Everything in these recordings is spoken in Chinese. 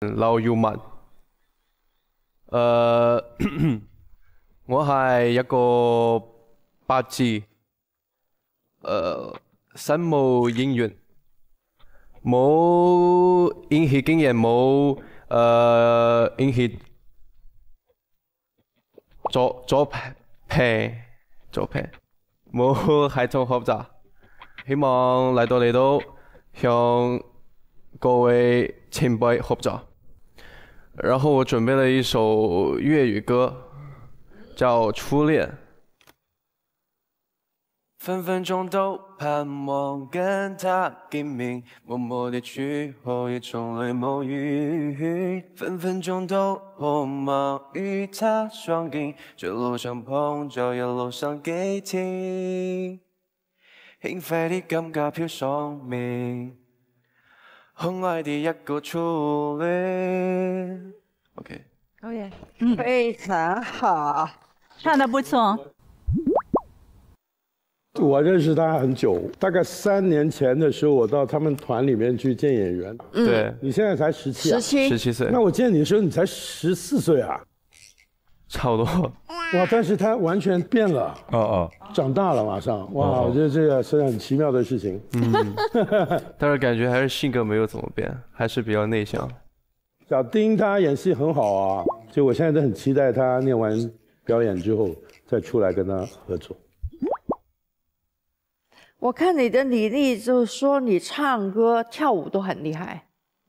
刘耀文，诶，我系一个八字，诶，身无演员，冇演戏经验，冇诶演戏做做片，做片冇系统合作，希望嚟到嚟到向各位前辈合作。然后我准备了一首粤语歌，叫《初恋》。分分钟都盼望跟他见面，默默地去荷叶丛里沐浴。分分钟都渴望与他双影，一路上碰着一路上 g e 轻快的感觉飘上面。很爱的一个初恋。OK。o k 嗯，非常好，唱的不错。我认识他很久，大概三年前的时候，我到他们团里面去见演员。嗯，对，你现在才十七、十七，十七岁。那我见你的时候，你才十四岁啊。差不多，哇！但是他完全变了，哦哦，长大了马上，哇！我觉得这个是很奇妙的事情，嗯。但是感觉还是性格没有怎么变，还是比较内向。小丁他演戏很好啊，就我现在都很期待他念完表演之后再出来跟他合作。我看你的履历，就是说你唱歌、跳舞都很厉害。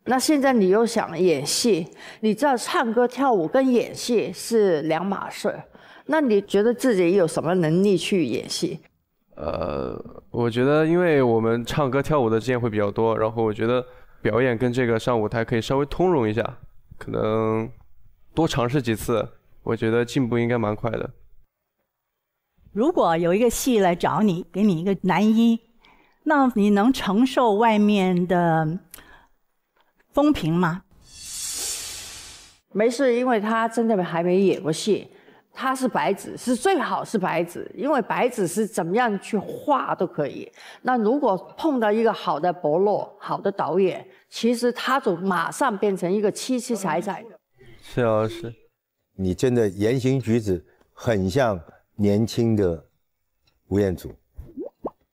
那现在你又想演戏？你知道唱歌、跳舞跟演戏是两码事。那你觉得自己有什么能力去演戏？呃，我觉得因为我们唱歌跳舞的经验会比较多，然后我觉得表演跟这个上舞台可以稍微通融一下，可能多尝试几次，我觉得进步应该蛮快的。如果有一个戏来找你，给你一个男一，那你能承受外面的？公平吗？没事，因为他真的还没演过戏，他是白纸，是最好是白纸，因为白纸是怎么样去画都可以。那如果碰到一个好的伯乐、好的导演，其实他就马上变成一个七七彩彩的。谢老师，你真的言行举止很像年轻的吴彦祖，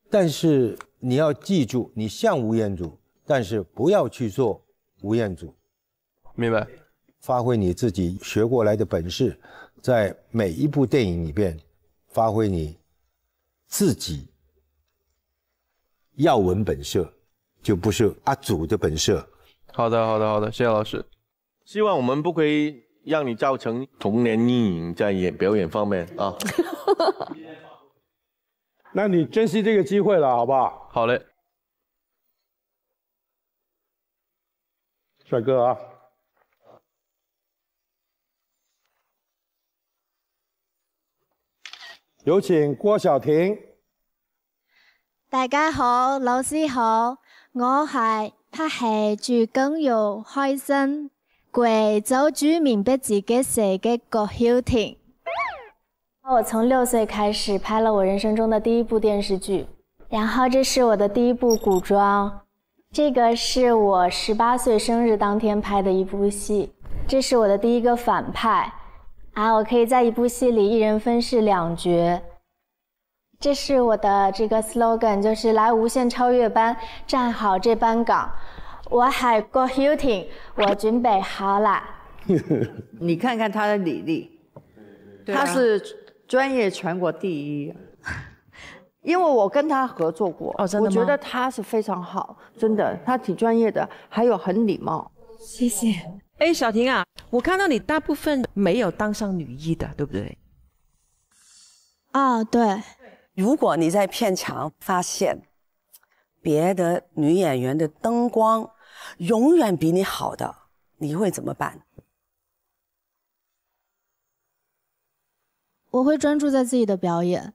但是你要记住，你像吴彦祖，但是不要去做。吴彦祖，明白，发挥你自己学过来的本事，在每一部电影里边，发挥你自己耀文本色，就不是阿祖的本色。好的，好的，好的，谢谢老师。希望我们不会让你造成童年阴影在演表演方面啊。那你珍惜这个机会了，好不好？好嘞。帅哥啊！有请郭晓婷。大家好，老师好，我系拍戏最更要开心，贵州著名不剧己写家郭晓婷。我从六岁开始拍了我人生中的第一部电视剧，然后这是我的第一部古装。这个是我十八岁生日当天拍的一部戏，这是我的第一个反派，啊，我可以在一部戏里一人分饰两角。这是我的这个 slogan，就是来无限超越班，站好这班岗。我海 Hilton，我准备好了。你看看他的履历，他是专业全国第一。因为我跟他合作过，我觉得他是非常好，真的，他挺专业的，还有很礼貌。谢谢。哎，小婷啊，我看到你大部分没有当上女一的，对不对？啊，对。如果你在片场发现别的女演员的灯光永远比你好的，你会怎么办？我会专注在自己的表演。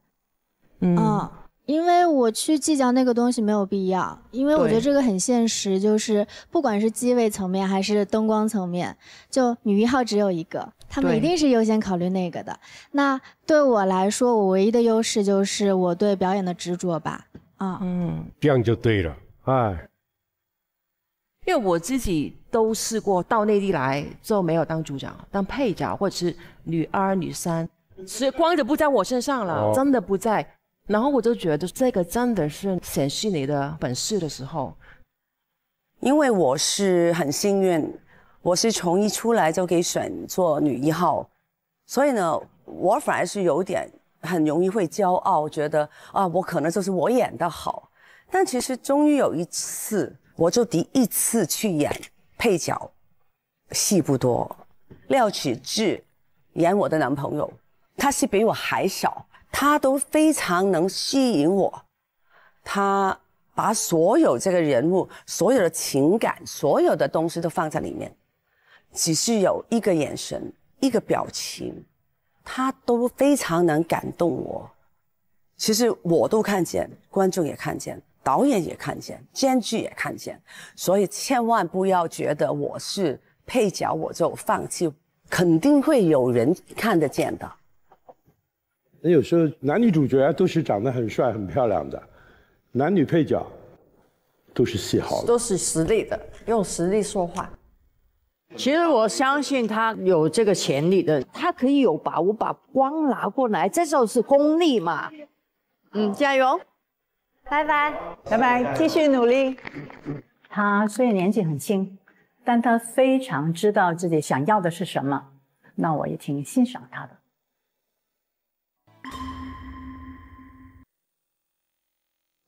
嗯，因为我去计较那个东西没有必要，因为我觉得这个很现实，就是不管是机位层面还是灯光层面，就女一号只有一个，他们一定是优先考虑那个的。那对我来说，我唯一的优势就是我对表演的执着吧。啊，嗯，这样就对了。哎，因为我自己都试过到内地来，之后没有当组长，当配角或者是女二、女三，所以光着不在我身上了，真的不在。然后我就觉得这个真的是显示你的本事的时候。因为我是很幸运，我是从一出来就给选做女一号，所以呢，我反而是有点很容易会骄傲，觉得啊，我可能就是我演的好。但其实终于有一次，我就第一次去演配角，戏不多。廖启智演我的男朋友，他戏比我还少。他都非常能吸引我，他把所有这个人物、所有的情感、所有的东西都放在里面，只是有一个眼神、一个表情，他都非常能感动我。其实我都看见，观众也看见，导演也看见，编剧也看见，所以千万不要觉得我是配角我就放弃，肯定会有人看得见的。那有时候男女主角都是长得很帅很漂亮的，男女配角，都是戏好的，都是实力的，用实力说话。其实我相信他有这个潜力的，他可以有把握把光拿过来，这时候是功力嘛。嗯，加油，拜拜，拜拜，继续努力。他虽然年纪很轻，但他非常知道自己想要的是什么，那我也挺欣赏他的。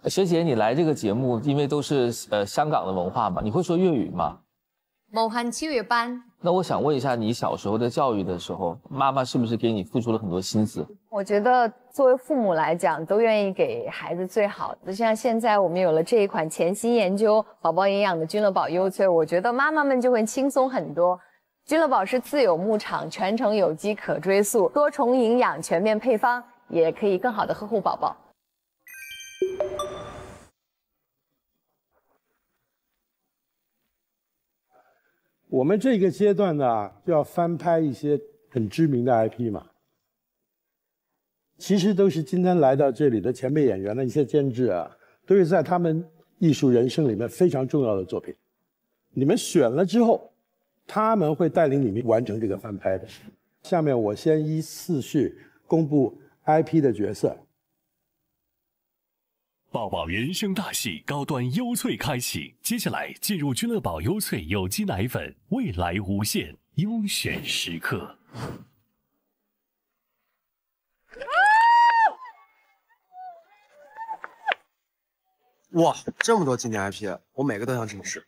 学姐，你来这个节目，因为都是呃香港的文化嘛，你会说粤语吗？无限超越班。那我想问一下，你小时候的教育的时候，妈妈是不是给你付出了很多心思？我觉得作为父母来讲，都愿意给孩子最好的。就像现在我们有了这一款潜心研究宝宝营养的君乐宝优萃，我觉得妈妈们就会轻松很多。君乐宝是自有牧场，全程有机可追溯，多重营养全面配方，也可以更好的呵护宝宝。我们这个阶段呢，就要翻拍一些很知名的 IP 嘛。其实都是今天来到这里的前辈演员的一些监制啊，都是在他们艺术人生里面非常重要的作品。你们选了之后，他们会带领你们完成这个翻拍的。下面我先依次序公布 IP 的角色。宝宝人生大戏，高端优萃开启。接下来进入君乐宝优萃有机奶粉，未来无限优选时刻。哇，这么多经典 IP，我每个都想尝试。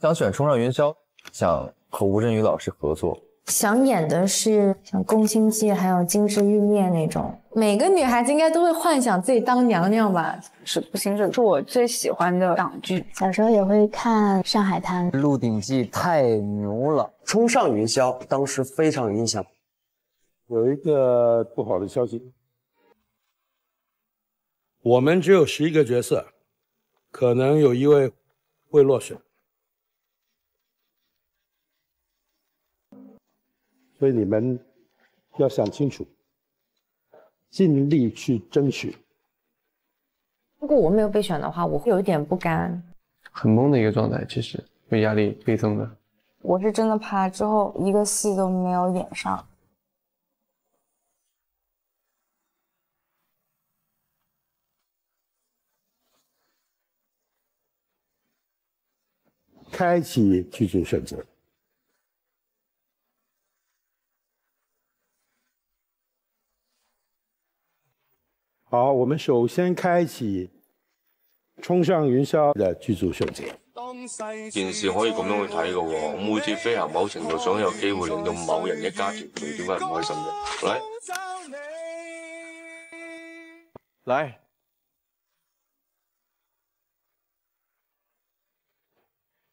想选冲上云霄，想和吴镇宇老师合作。想演的是像《宫心计》还有《金枝玉孽那种，每个女孩子应该都会幻想自己当娘娘吧？是，不，行这是我最喜欢的港剧，小时候也会看《上海滩》。《鹿鼎记》太牛了，冲上云霄，当时非常有印象。有一个不好的消息，我们只有十一个角色，可能有一位会落选。所以你们要想清楚，尽力去争取。如果我没有被选的话，我会有一点不甘。很懵的一个状态，其实被压力倍增的。我是真的怕之后一个戏都没有演上。开启剧组选择。好，我们首先开启冲上云霄的剧组兄弟。件事可以咁样去睇喎，我每次飞行某程度想有机会令到某人一家团聚，点解唔开心嘅？来，来。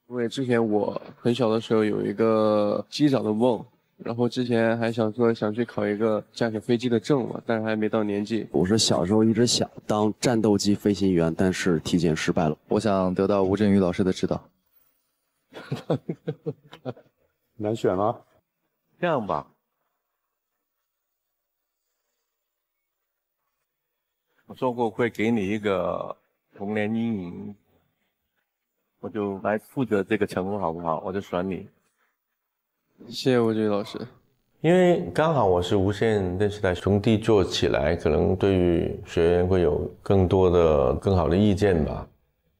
因为之前我很小的时候有一个机长的梦。然后之前还想说想去考一个驾驶飞机的证嘛，但是还没到年纪。我是小时候一直想当战斗机飞行员，但是体检失败了。我想得到吴镇宇老师的指导。哈哈哈难选吗？这样吧，我说过会给你一个童年阴影，我就来负责这个成功，好不好？我就选你。谢谢吴军老师，因为刚好我是无线电视台兄弟做起来，可能对于学员会有更多的、更好的意见吧，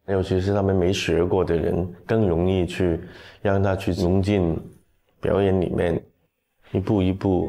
尤其是他们没学过的人，更容易去让他去融进表演里面，一步一步。